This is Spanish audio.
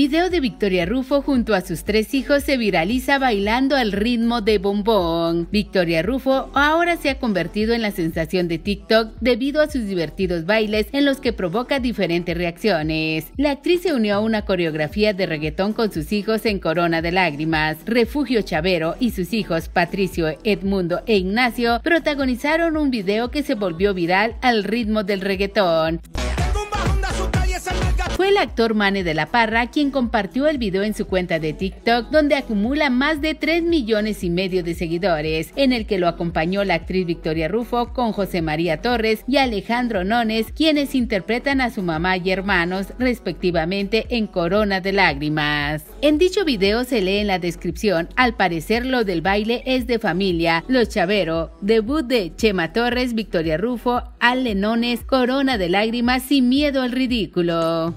Video de Victoria Rufo junto a sus tres hijos se viraliza bailando al ritmo de bombón. Victoria Rufo ahora se ha convertido en la sensación de TikTok debido a sus divertidos bailes en los que provoca diferentes reacciones. La actriz se unió a una coreografía de reggaetón con sus hijos en Corona de Lágrimas. Refugio Chavero y sus hijos Patricio, Edmundo e Ignacio protagonizaron un video que se volvió viral al ritmo del reggaetón. Fue el actor Mane de la Parra quien compartió el video en su cuenta de TikTok donde acumula más de 3 millones y medio de seguidores, en el que lo acompañó la actriz Victoria Rufo con José María Torres y Alejandro Nones, quienes interpretan a su mamá y hermanos respectivamente en Corona de Lágrimas. En dicho video se lee en la descripción, al parecer lo del baile es de familia, Los Chavero, debut de Chema Torres, Victoria Rufo, Ale Nones, Corona de Lágrimas y miedo al ridículo.